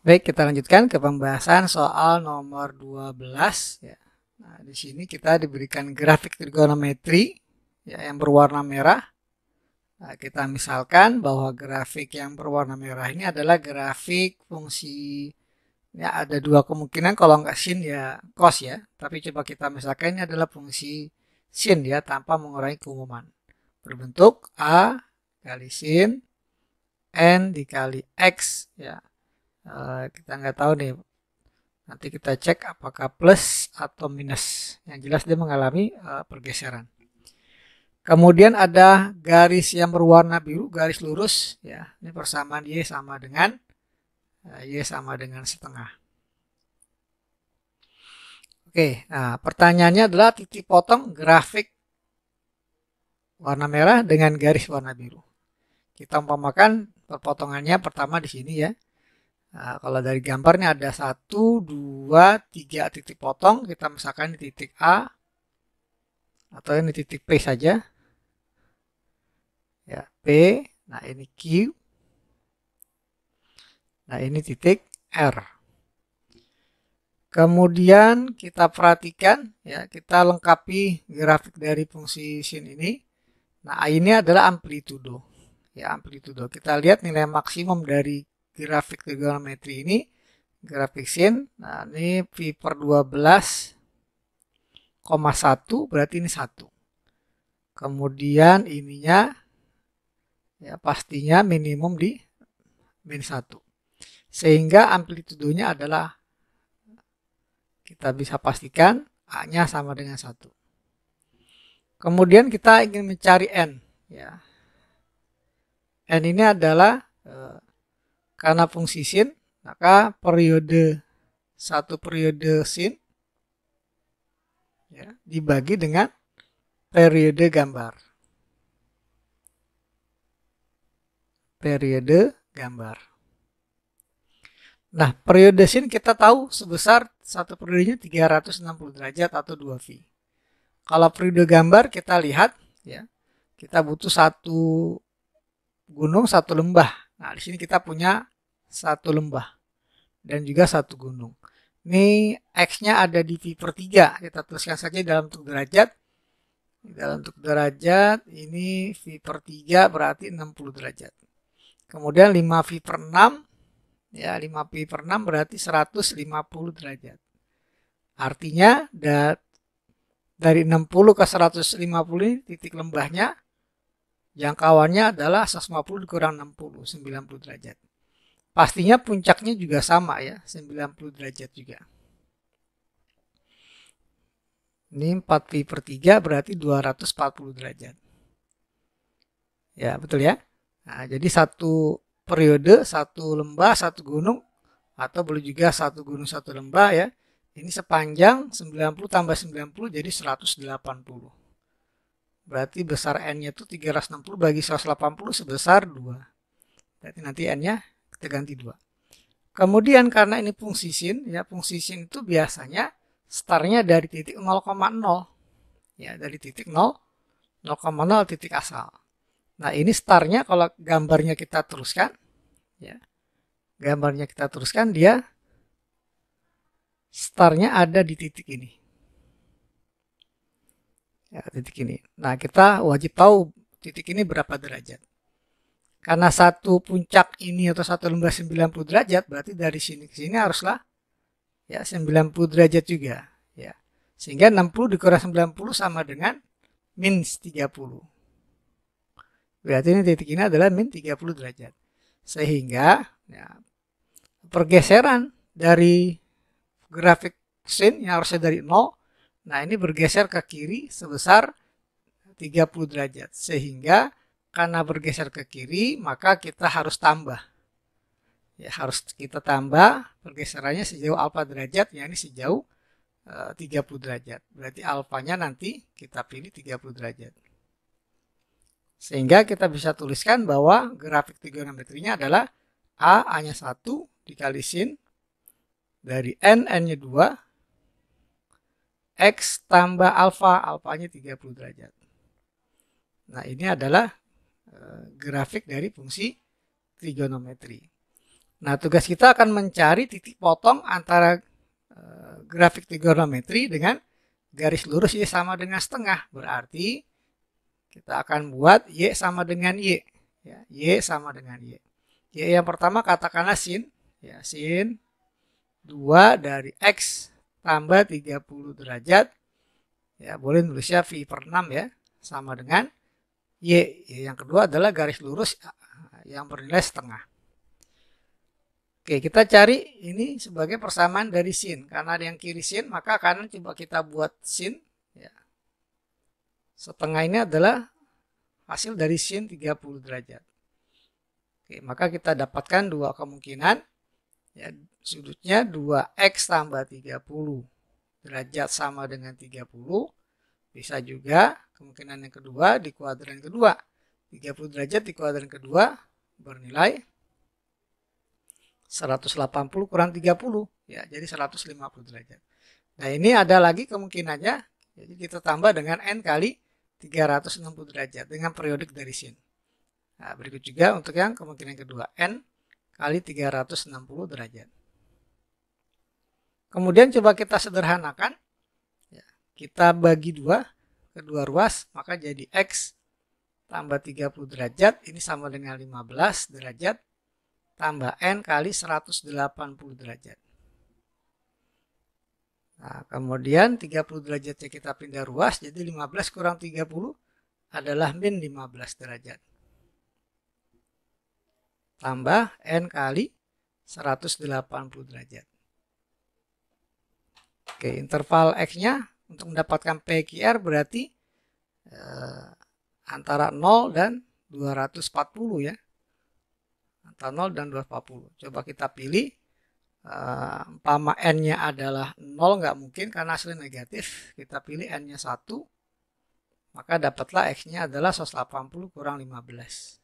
Baik, kita lanjutkan ke pembahasan soal nomor 12 ya. Nah, di sini kita diberikan grafik trigonometri ya yang berwarna merah. Nah, kita misalkan bahwa grafik yang berwarna merah ini adalah grafik fungsi ya ada dua kemungkinan kalau nggak sin ya cos ya. Tapi coba kita misalkan ini adalah fungsi sin ya tanpa mengurangi keumuman. Berbentuk A kali sin N dikali X ya Eh, kita nggak tahu nih nanti kita cek apakah plus atau minus yang jelas dia mengalami uh, pergeseran kemudian ada garis yang berwarna biru garis lurus ya ini persamaan y sama dengan uh, y sama dengan setengah Oke, nah pertanyaannya adalah titik potong grafik warna merah dengan garis warna biru. Kita umpamakan perpotongannya pertama di sini ya. Nah, kalau dari gambarnya ada 1, 2, 3 titik potong, kita misalkan di titik A, atau ini titik P saja. Ya, P, nah ini Q, nah ini titik R. Kemudian kita perhatikan ya, kita lengkapi grafik dari fungsi sin ini. Nah, ini adalah amplitudo. Ya, amplitudo. Kita lihat nilai maksimum dari grafik trigonometri ini grafik sin, nah ini pi per koma 12 1 berarti ini 1 kemudian ininya ya pastinya minimum di min 1 sehingga amplitudonya adalah kita bisa pastikan A nya sama dengan 1 kemudian kita ingin mencari N ya N ini adalah karena fungsi sin, maka periode satu periode sin ya, dibagi dengan periode gambar. Periode gambar. Nah, periode sin kita tahu sebesar satu periodenya 360 derajat atau 2V. Kalau periode gambar kita lihat ya, kita butuh satu gunung, satu lembah. Nah, di sini kita punya satu lembah dan juga satu gunung. Ini X-nya ada di pi per 3. Kita tuliskan saja dalam bentuk derajat. Dalam bentuk derajat, ini v per 3 berarti 60 derajat. Kemudian 5 v per 6, ya 5 v per 6 berarti 150 derajat. Artinya dari 60 ke 150 ini titik lembahnya jangkauannya adalah 150 dikurang 60, 90 derajat. Pastinya puncaknya juga sama ya, 90 derajat juga. Ini 4 pi per 3 berarti 240 derajat. Ya, betul ya? Nah, jadi satu periode, satu lembah, satu gunung, atau boleh juga satu gunung, satu lembah ya. Ini sepanjang 90 tambah 90 jadi 180. Berarti besar N-nya itu 360 bagi 180 sebesar 2. Berarti nanti N-nya kita ganti dua. Kemudian karena ini fungsi sin, ya fungsi sin itu biasanya startnya dari titik 0,0. Ya, dari titik 0, 0,0 titik asal. Nah, ini startnya kalau gambarnya kita teruskan, ya. Gambarnya kita teruskan dia startnya ada di titik ini. Ya, titik ini. Nah, kita wajib tahu titik ini berapa derajat. Karena satu puncak ini atau satu lembah 90 derajat, berarti dari sini ke sini haruslah ya 90 derajat juga. ya Sehingga 60 dikurang 90 sama dengan min 30. Berarti ini titik ini adalah min 30 derajat. Sehingga ya, pergeseran dari grafik sin yang harusnya dari 0 Nah, ini bergeser ke kiri sebesar 30 derajat. Sehingga karena bergeser ke kiri maka kita harus tambah ya harus kita tambah pergeserannya sejauh alfa derajat ya ini sejauh e, eh, 30 derajat berarti alfanya nanti kita pilih 30 derajat sehingga kita bisa tuliskan bahwa grafik trigonometrinya adalah A hanya satu dikali sin dari N, N-nya 2, X tambah alfa, alfanya 30 derajat. Nah ini adalah Eh, grafik dari fungsi trigonometri. Nah, tugas kita akan mencari titik potong antara eh, grafik trigonometri dengan garis lurus Y sama dengan setengah. Berarti kita akan buat Y sama dengan Y. Ya, y sama dengan Y. Y yang pertama katakanlah sin. Ya, sin 2 dari X tambah 30 derajat. Ya, boleh nulisnya V per 6 ya. Sama dengan Y. Yang kedua adalah garis lurus eh, yang bernilai setengah. Oke, kita cari ini sebagai persamaan dari sin. Karena ada yang kiri sin, maka kanan coba kita buat sin. Ya. Setengah ini adalah hasil dari sin 30 derajat. Oke, maka kita dapatkan dua kemungkinan. Ya, sudutnya 2x tambah 30 derajat sama dengan 30. Bisa juga Kemungkinan yang kedua di kuadran kedua. 30 derajat di kuadran kedua bernilai 180 kurang 30. Ya, jadi 150 derajat. Nah, ini ada lagi kemungkinannya. Jadi kita tambah dengan N kali 360 derajat dengan periodik dari sin Nah, berikut juga untuk yang kemungkinan kedua. N kali 360 derajat. Kemudian coba kita sederhanakan. Ya, kita bagi dua kedua ruas, maka jadi X tambah 30 derajat, ini sama dengan 15 derajat, tambah N kali 180 derajat. Nah, kemudian 30 derajat derajatnya kita pindah ruas, jadi 15 kurang 30 adalah min 15 derajat. Tambah N kali 180 derajat. Oke, interval X-nya untuk mendapatkan PQR berarti eh, antara 0 dan 240 ya. Antara 0 dan 240. Coba kita pilih eh, n-nya adalah 0 nggak mungkin karena hasilnya negatif. Kita pilih n-nya 1 maka dapatlah x-nya adalah 180 kurang 15.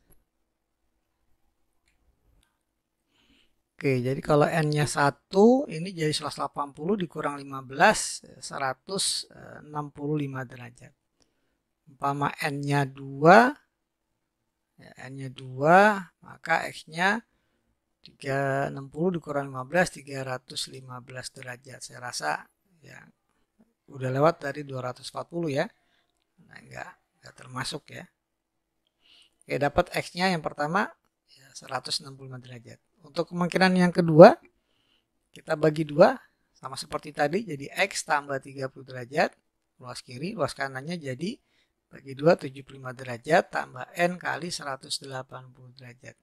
Oke, jadi kalau N-nya 1, ini jadi 180 dikurang 15, 165 eh, derajat. Umpama N-nya 2, ya N-nya 2, maka X-nya 360 dikurang 15, 315 derajat. Saya rasa ya udah lewat dari 240 ya. Nah, enggak, enggak termasuk ya. Oke, dapat X-nya yang pertama ya, 165 derajat. Untuk kemungkinan yang kedua, kita bagi dua, sama seperti tadi, jadi X tambah 30 derajat, luas kiri, luas kanannya jadi bagi dua 75 derajat, tambah N kali 180 derajat.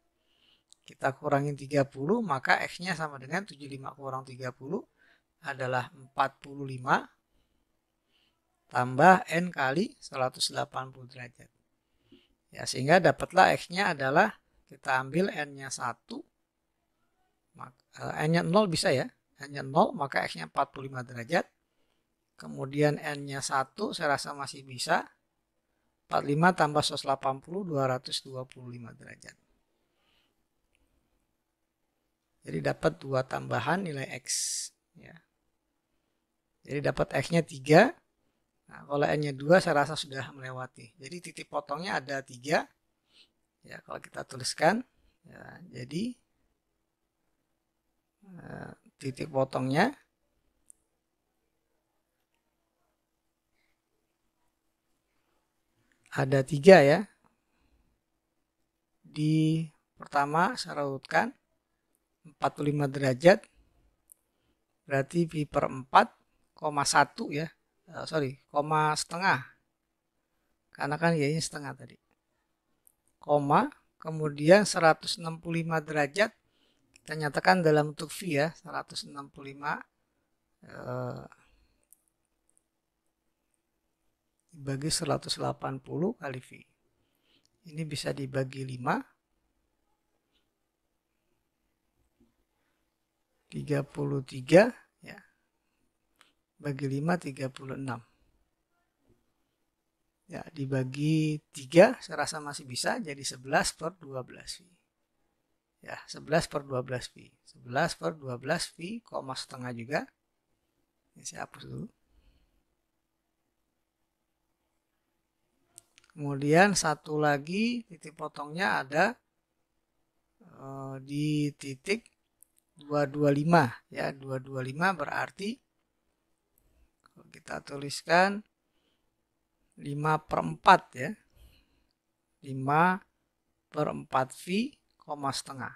Kita kurangin 30, maka X-nya sama dengan 75 kurang 30 adalah 45 tambah N kali 180 derajat. Ya, sehingga dapatlah X-nya adalah kita ambil N-nya 1 Eh, N-nya 0 bisa ya. N-nya 0 maka X-nya 45 derajat. Kemudian N-nya 1 saya rasa masih bisa. 45 tambah 180 225 derajat. Jadi dapat dua tambahan nilai X. Ya. Jadi dapat X-nya 3. Nah, kalau N-nya 2 saya rasa sudah melewati. Jadi titik potongnya ada 3. Ya, kalau kita tuliskan. Ya, jadi Eh, titik potongnya ada tiga ya di pertama saya urutkan 45 derajat berarti pi per 4,1 ya eh, sorry koma setengah karena kan ya ini setengah tadi koma kemudian 165 derajat kita nyatakan dalam bentuk V ya 165 eh, dibagi 180 kali V ini bisa dibagi 5 33 ya bagi 5 36 ya dibagi 3 saya rasa masih bisa jadi 11 per 12 V ya 11 per 12 V 11 per 12 V koma setengah juga ini saya hapus dulu kemudian satu lagi titik potongnya ada eh, di titik 225 ya 225 berarti kalau kita tuliskan 5 per 4 ya 5 per 4 V koma setengah.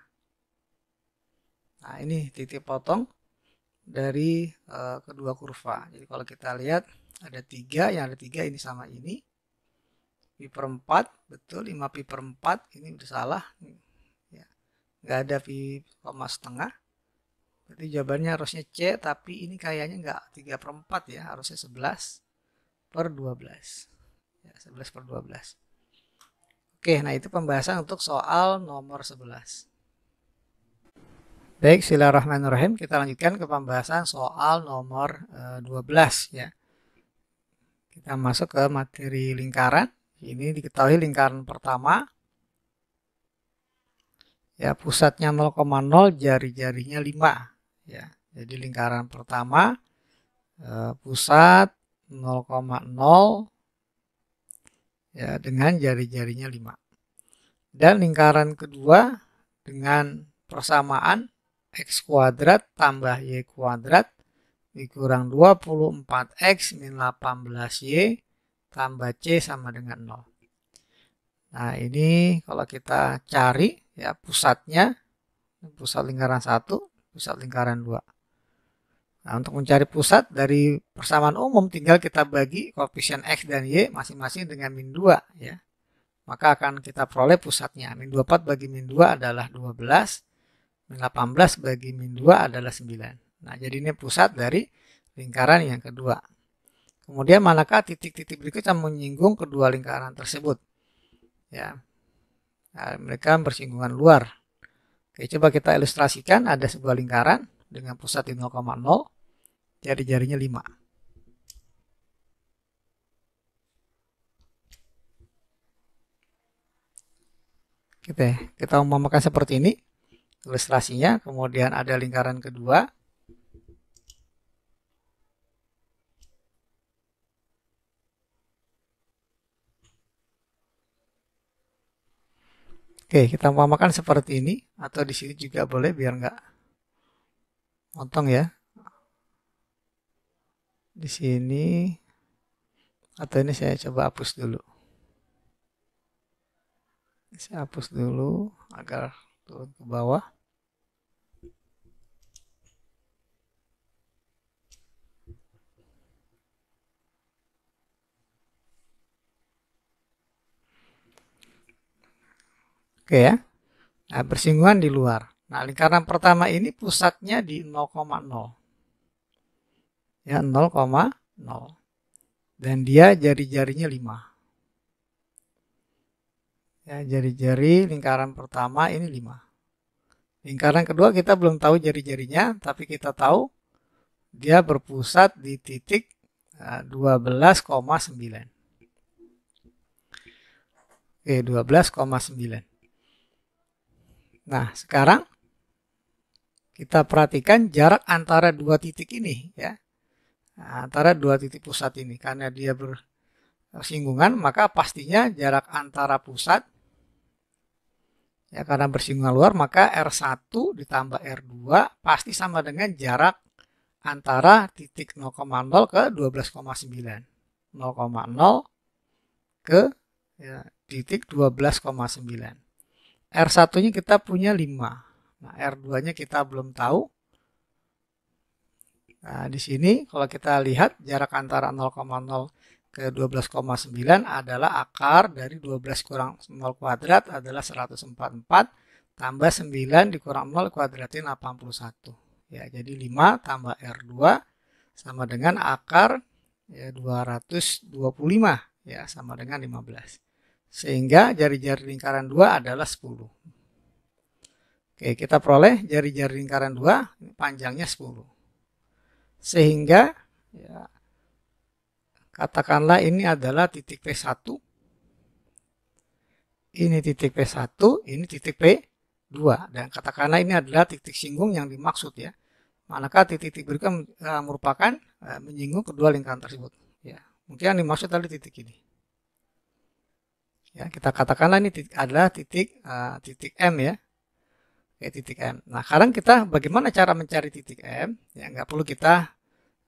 Nah ini titik potong dari uh, kedua kurva. Jadi kalau kita lihat ada tiga, yang ada tiga ini sama ini. Pi per 4, betul 5 pi per 4, ini udah salah. Ya. Nggak ada pi koma setengah. Berarti jawabannya harusnya C, tapi ini kayaknya nggak 3 per 4 ya, harusnya 11 per 12. Ya, 11 per 12. Oke, nah itu pembahasan untuk soal nomor 11. Baik, Bismillahirrahmanirrahim. Kita lanjutkan ke pembahasan soal nomor 12 eh, ya. Kita masuk ke materi lingkaran. Ini diketahui lingkaran pertama. Ya, pusatnya 0,0, jari-jarinya 5 ya. Jadi lingkaran pertama eh, pusat 0,0 ya dengan jari-jarinya lima. Dan lingkaran kedua dengan persamaan x kuadrat tambah y kuadrat dikurang 24x min 18y tambah c sama dengan 0. Nah ini kalau kita cari ya pusatnya pusat lingkaran 1, pusat lingkaran 2. Nah, untuk mencari pusat dari persamaan umum tinggal kita bagi koefisien X dan Y masing-masing dengan min 2 ya. Maka akan kita peroleh pusatnya. Min 24 bagi min 2 adalah 12. Min 18 bagi min 2 adalah 9. Nah, jadi ini pusat dari lingkaran yang kedua. Kemudian manakah titik-titik berikutnya menyinggung kedua lingkaran tersebut? Ya. Nah, mereka bersinggungan luar. Oke, coba kita ilustrasikan ada sebuah lingkaran dengan pusat di 0,0 jari-jarinya lima. Gitu Kita umpamakan seperti ini ilustrasinya. Kemudian ada lingkaran kedua. Oke, kita umpamakan seperti ini atau di sini juga boleh biar nggak montong ya di sini atau ini saya coba hapus dulu saya hapus dulu agar turun ke bawah Oke ya. Nah, bersinggungan di luar. Nah, lingkaran pertama ini pusatnya di 0,0 ya 0,0 dan dia jari-jarinya 5 ya jari-jari lingkaran pertama ini 5 lingkaran kedua kita belum tahu jari-jarinya tapi kita tahu dia berpusat di titik 12,9 eh, oke 12,9 nah sekarang kita perhatikan jarak antara dua titik ini ya antara dua titik pusat ini karena dia bersinggungan maka pastinya jarak antara pusat ya karena bersinggungan luar maka R1 ditambah R2 pasti sama dengan jarak antara titik 0,0 ke 12,9 0,0 ke ya, titik 12,9 R1 nya kita punya 5 nah R2 nya kita belum tahu Nah, di sini kalau kita lihat jarak antara 0,0 ke 12,9 adalah akar dari 12 kurang 0 kuadrat adalah 144 tambah 9 dikurang 0 kuadratin 81. Ya, jadi 5 tambah R2 sama dengan akar ya, 225 ya sama dengan 15. Sehingga jari-jari lingkaran 2 adalah 10. Oke, kita peroleh jari-jari lingkaran 2 panjangnya 10. Sehingga ya, katakanlah ini adalah titik P1. Ini titik P1, ini titik P2. Dan katakanlah ini adalah titik singgung yang dimaksud ya. maka titik-titik berikan eh, merupakan eh, menyinggung kedua lingkaran tersebut. Ya, mungkin yang dimaksud tadi titik ini. Ya, kita katakanlah ini titik, adalah titik uh, titik M ya kayak titik M. Nah, sekarang kita bagaimana cara mencari titik M? Ya, nggak perlu kita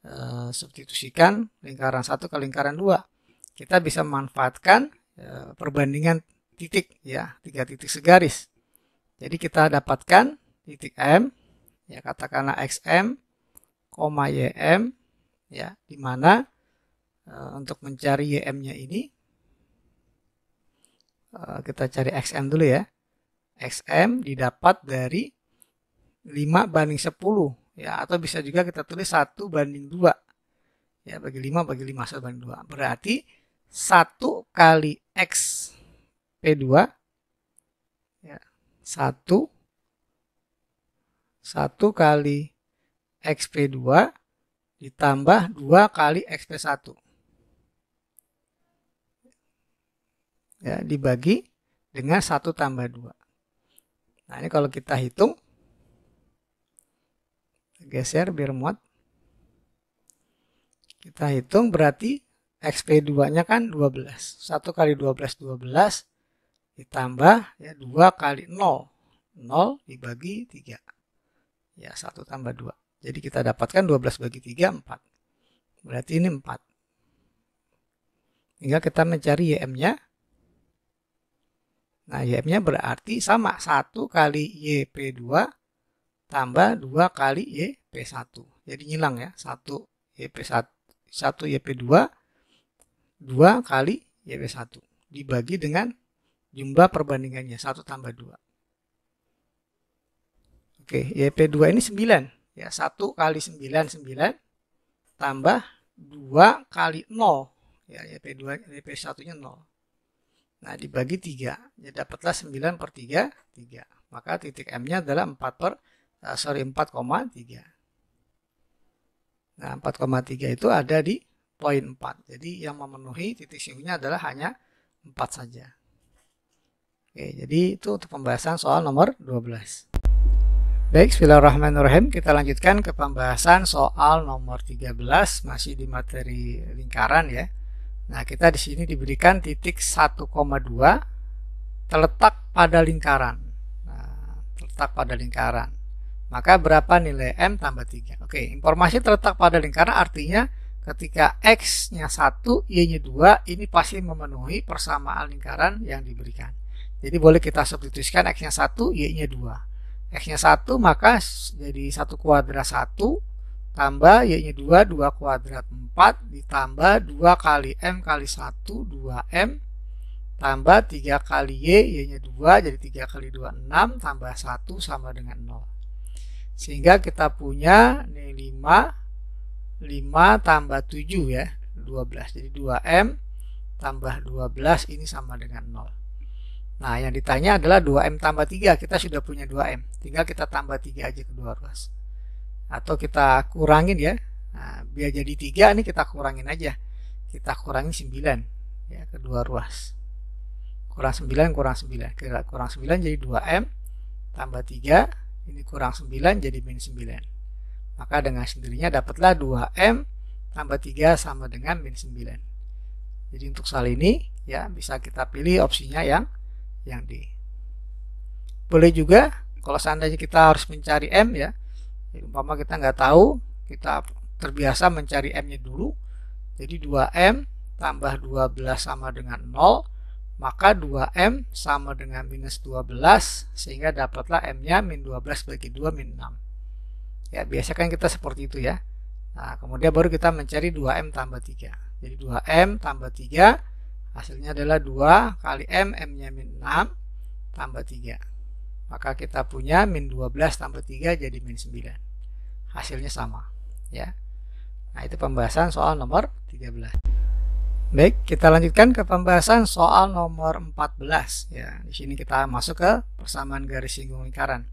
e, substitusikan lingkaran satu ke lingkaran dua. Kita bisa memanfaatkan e, perbandingan titik, ya, tiga titik segaris. Jadi kita dapatkan titik M, ya katakanlah XM, koma YM, ya, di mana e, untuk mencari YM-nya ini e, kita cari XM dulu ya. XM didapat dari 5 banding 10 ya atau bisa juga kita tulis 1 banding 2 ya bagi 5 bagi 5 1 banding 2 berarti 1 kali X P2 ya 1 1 kali X P2 ditambah 2 kali X P1 ya dibagi dengan 1 tambah 2 Nah ini kalau kita hitung, geser biar muat. Kita hitung berarti XP2-nya kan 12. 1 kali 12, 12. Ditambah ya 2 kali 0. 0 dibagi 3. Ya 1 tambah 2. Jadi kita dapatkan 12 bagi 3, 4. Berarti ini 4. Tinggal kita mencari YM-nya. Nah, YM-nya berarti sama 1 kali YP2 tambah 2 kali YP1. Jadi ngilang ya, 1 YP1 1 YP2 2 kali YP1 dibagi dengan jumlah perbandingannya 1 tambah 2. Oke, YP2 ini 9. Ya, 1 kali 9 9 tambah 2 kali 0. Ya, YP2 YP1-nya 0. Nah, dibagi 3. Ya, dapatlah 9 per 3, 3. Maka titik M-nya adalah 4 per, uh, sorry, 4,3. Nah, 4,3 itu ada di poin 4. Jadi, yang memenuhi titik siunya adalah hanya 4 saja. Oke, jadi itu untuk pembahasan soal nomor 12. Baik, bismillahirrahmanirrahim. Kita lanjutkan ke pembahasan soal nomor 13, masih di materi lingkaran ya. Nah, kita di sini diberikan titik 1,2 terletak pada lingkaran. Nah, terletak pada lingkaran. Maka berapa nilai M tambah 3? Oke, informasi terletak pada lingkaran artinya ketika X-nya 1, Y-nya 2, ini pasti memenuhi persamaan lingkaran yang diberikan. Jadi boleh kita substitusikan X-nya 1, Y-nya 2. X-nya 1 maka jadi 1 kuadrat 1 tambah Y-nya 2, 2 kuadrat 4. 4 ditambah 2 kali M kali 1 2M tambah 3 kali Y, Y-nya 2 jadi 3 kali 2 6 tambah 1 sama dengan 0. Sehingga kita punya ini 5 5 tambah 7 ya 12 jadi 2M tambah 12 ini sama dengan 0. Nah yang ditanya adalah 2M tambah 3 kita sudah punya 2M tinggal kita tambah 3 aja kedua ruas. Atau kita kurangin ya Nah, biar jadi tiga ini kita kurangin aja. Kita kurangi 9 ya kedua ruas. Kurang 9 kurang 9. Kira kurang 9 jadi 2M tambah 3 ini kurang 9 jadi minus 9. Maka dengan sendirinya dapatlah 2M tambah 3 sama dengan minus 9. Jadi untuk soal ini ya bisa kita pilih opsinya yang yang di Boleh juga kalau seandainya kita harus mencari M ya, umpama kita nggak tahu, kita terbiasa mencari M-nya dulu. Jadi 2M tambah 12 sama dengan 0, maka 2M sama dengan minus 12, sehingga dapatlah M-nya min 12 bagi 2 min 6. Ya, biasakan kan kita seperti itu ya. Nah, kemudian baru kita mencari 2M tambah 3. Jadi 2M tambah 3, hasilnya adalah 2 kali M, M-nya min 6, tambah 3. Maka kita punya min 12 tambah 3 jadi min 9. Hasilnya sama. Ya. Nah, itu pembahasan soal nomor 13. Baik, kita lanjutkan ke pembahasan soal nomor 14 ya. Di sini kita masuk ke persamaan garis singgung lingkaran.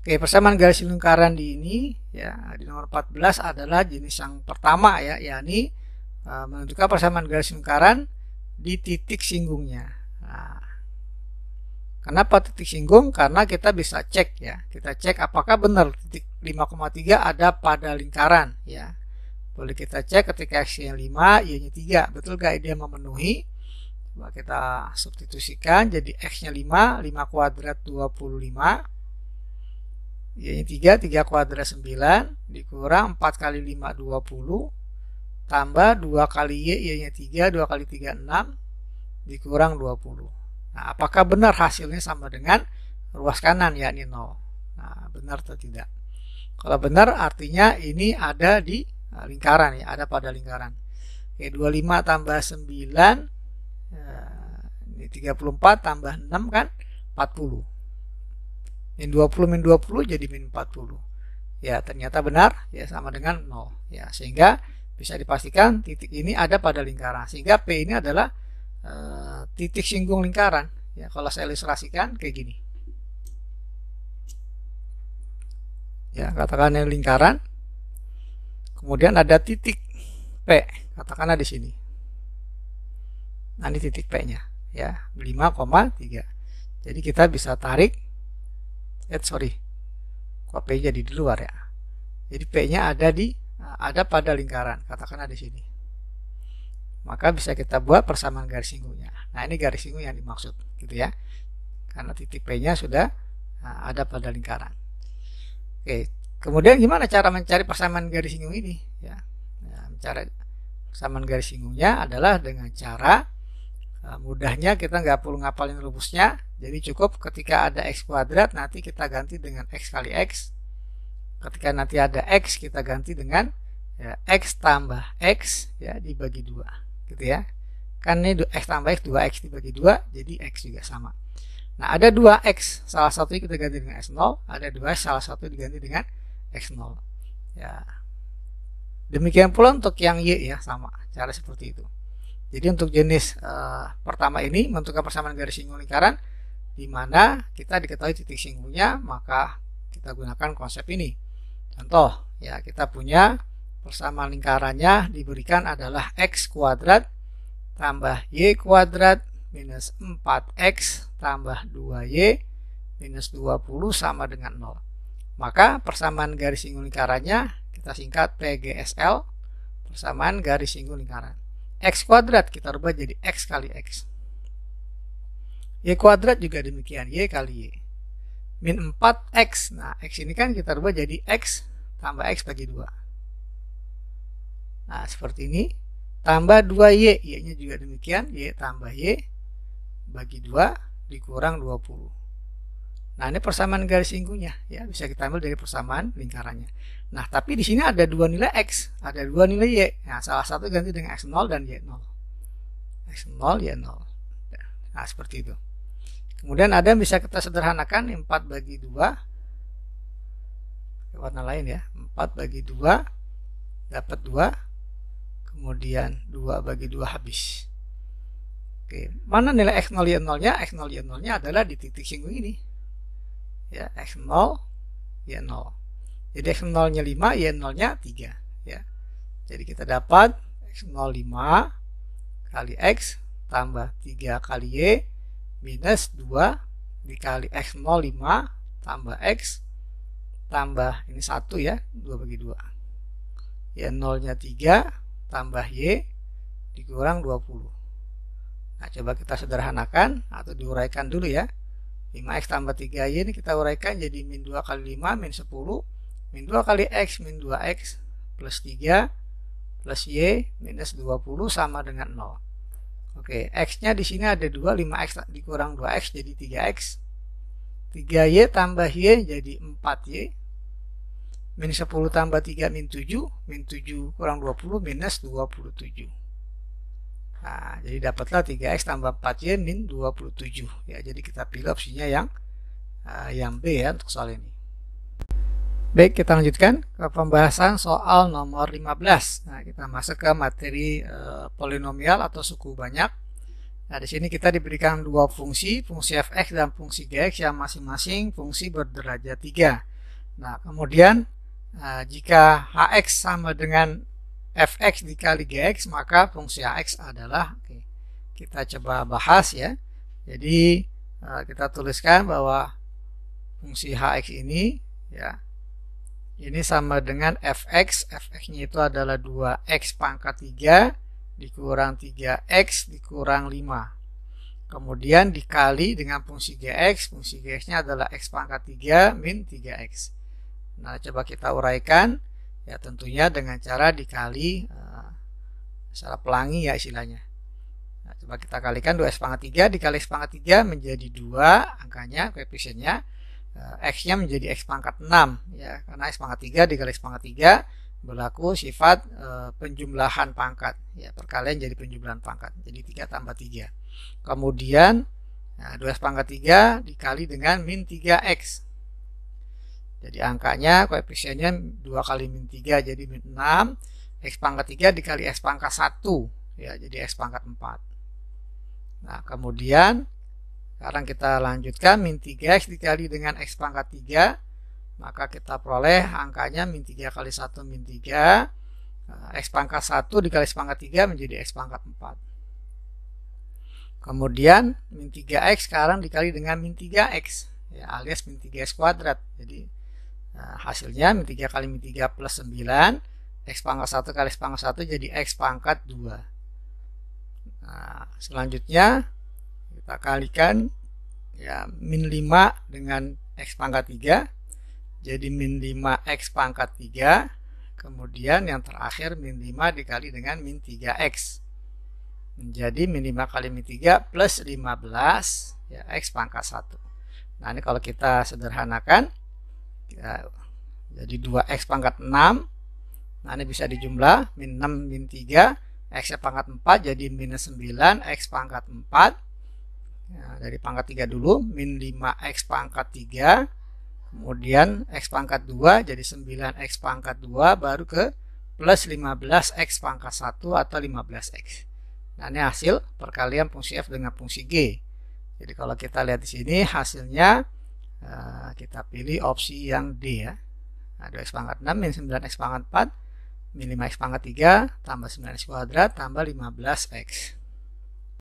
Oke, persamaan garis singgung lingkaran di ini ya di nomor 14 adalah jenis yang pertama ya, yakni e, menunjukkan persamaan garis lingkaran di titik singgungnya. Nah, kenapa titik singgung? Karena kita bisa cek ya. Kita cek apakah benar titik 5,3 ada pada lingkaran ya. Boleh kita cek ketika X-nya 5, Y-nya 3. Betul nggak dia memenuhi? Coba kita substitusikan jadi X-nya 5, 5 kuadrat 25. Y-nya 3, 3 kuadrat 9 dikurang 4 kali 5, 20 tambah 2 kali Y, Y-nya 3, 2 kali 3, 6 dikurang 20. Nah, apakah benar hasilnya sama dengan ruas kanan yakni 0? Nah, benar atau tidak? Kalau benar artinya ini ada di Nah, lingkaran ya ada pada lingkaran oke 25 tambah 9 eh, ini 34 tambah 6 kan 40 min 20 min 20 jadi min 40 ya ternyata benar ya sama dengan 0 ya sehingga bisa dipastikan titik ini ada pada lingkaran sehingga P ini adalah uh, titik singgung lingkaran ya kalau saya ilustrasikan kayak gini ya katakan yang lingkaran Kemudian ada titik P, katakanlah di sini. Nah, ini titik P-nya ya, 5,3. Jadi kita bisa tarik eh sorry. Kok P jadi di luar ya. Jadi P-nya ada di ada pada lingkaran, katakanlah di sini. Maka bisa kita buat persamaan garis singgungnya. Nah, ini garis singgung yang dimaksud gitu ya. Karena titik P-nya sudah eh, ada pada lingkaran. Oke, Kemudian gimana cara mencari persamaan garis singgung ini? Ya, ya cara persamaan garis singgungnya adalah dengan cara eh, mudahnya kita nggak perlu ngapalin rumusnya. Jadi cukup ketika ada x kuadrat nanti kita ganti dengan x kali x. Ketika nanti ada x kita ganti dengan ya, x tambah x ya dibagi dua, gitu ya. Kan ini x tambah x 2x dibagi dua, jadi x juga sama. Nah, ada dua x, salah satunya kita ganti dengan x0, ada dua salah satu diganti dengan X0 ya demikian pula untuk yang Y ya sama cara seperti itu jadi untuk jenis uh, pertama ini menentukan persamaan garis singgung lingkaran di mana kita diketahui titik singgungnya maka kita gunakan konsep ini contoh ya kita punya persamaan lingkarannya diberikan adalah x kuadrat tambah y kuadrat minus 4x tambah 2y minus 20 sama dengan 0 maka persamaan garis singgung lingkarannya kita singkat PGSL persamaan garis singgung lingkaran. X kuadrat kita rubah jadi X kali X. Y kuadrat juga demikian, Y kali Y. Min 4X, nah X ini kan kita rubah jadi X tambah X bagi 2. Nah seperti ini, tambah 2Y, Y-nya juga demikian, Y tambah Y bagi 2 dikurang 20. Nah, ini persamaan garis lingkungnya ya, bisa kita ambil dari persamaan lingkarannya. Nah, tapi di sini ada dua nilai x, ada dua nilai y. Nah, salah satu ganti dengan x0 dan y0. x0, y0. Nah, seperti itu. Kemudian ada yang bisa kita sederhanakan 4 bagi 2 warna lain ya. 4 bagi 2 dapat 2. Kemudian 2 bagi 2 habis. Oke, mana nilai x0 y0-nya? x0 y0-nya adalah di titik singgung ini ya x0 y0 ya jadi x0 nya 5 y0 nya 3 ya jadi kita dapat x0 5 kali x tambah 3 kali y minus 2 dikali x0 5 tambah x tambah ini 1 ya 2 bagi 2 ya 0 nya 3 tambah y dikurang 20 nah coba kita sederhanakan atau diuraikan dulu ya 5x tambah 3y ini kita uraikan jadi min 2 kali 5 min 10 min 2 kali x min 2x plus 3 plus y minus 20 sama dengan 0. Oke, x-nya di sini ada 2, 5x dikurang 2x jadi 3x. 3y tambah y jadi 4y. Min 10 tambah 3 min 7, min 7 kurang 20 minus 27. Nah, jadi dapatlah 3x tambah 4y min 27. Ya, jadi kita pilih opsinya yang uh, yang B ya untuk soal ini. Baik, kita lanjutkan ke pembahasan soal nomor 15. Nah, kita masuk ke materi uh, polinomial atau suku banyak. Nah, di sini kita diberikan dua fungsi, fungsi fx dan fungsi gx yang masing-masing fungsi berderajat 3. Nah, kemudian uh, jika hx sama dengan fx dikali gx maka fungsi ax adalah oke okay, kita coba bahas ya jadi uh, kita tuliskan bahwa fungsi hx ini ya ini sama dengan fx fx nya itu adalah 2x pangkat 3 dikurang 3x dikurang 5 kemudian dikali dengan fungsi gx fungsi gx nya adalah x pangkat 3 min 3x nah coba kita uraikan ya tentunya dengan cara dikali uh, eh, secara pelangi ya istilahnya nah, coba kita kalikan 2x pangkat 3 dikali x pangkat 3 menjadi 2 angkanya koefisiennya uh, eh, x nya menjadi x pangkat 6 ya karena x pangkat 3 dikali x pangkat 3 berlaku sifat uh, penjumlahan pangkat ya perkalian jadi penjumlahan pangkat jadi 3 tambah 3 kemudian nah, 2x pangkat 3 dikali dengan min 3x jadi angkanya koefisiennya 2 kali min 3 jadi min 6. X pangkat 3 dikali X pangkat 1. Ya, jadi X pangkat 4. Nah, kemudian sekarang kita lanjutkan min 3X dikali dengan X pangkat 3. Maka kita peroleh angkanya min 3 kali 1 min 3. X pangkat 1 dikali X pangkat 3 menjadi X pangkat 4. Kemudian min 3X sekarang dikali dengan min 3X. Ya, alias min 3X kuadrat. Jadi Nah, hasilnya min 3 kali min 3 plus 9. X pangkat 1 kali X pangkat 1 jadi X pangkat 2. Nah, selanjutnya kita kalikan ya min 5 dengan X pangkat 3. Jadi min 5 X pangkat 3. Kemudian yang terakhir min 5 dikali dengan min 3X. Menjadi min 5 kali min 3 plus 15 ya X pangkat 1. Nah ini kalau kita sederhanakan ya, jadi 2x pangkat 6 nah ini bisa dijumlah min 6 min 3 ya x pangkat 4 jadi minus 9 x pangkat 4 nah, dari pangkat 3 dulu min 5 x pangkat 3 kemudian x pangkat 2 jadi 9 x pangkat 2 baru ke plus 15 x pangkat 1 atau 15 x nah ini hasil perkalian fungsi f dengan fungsi g jadi kalau kita lihat di sini hasilnya Nah, kita pilih opsi yang D ya. Nah, 2x pangkat 6 min 9x pangkat 4 min 5x pangkat 3 tambah 9x kuadrat tambah 15x.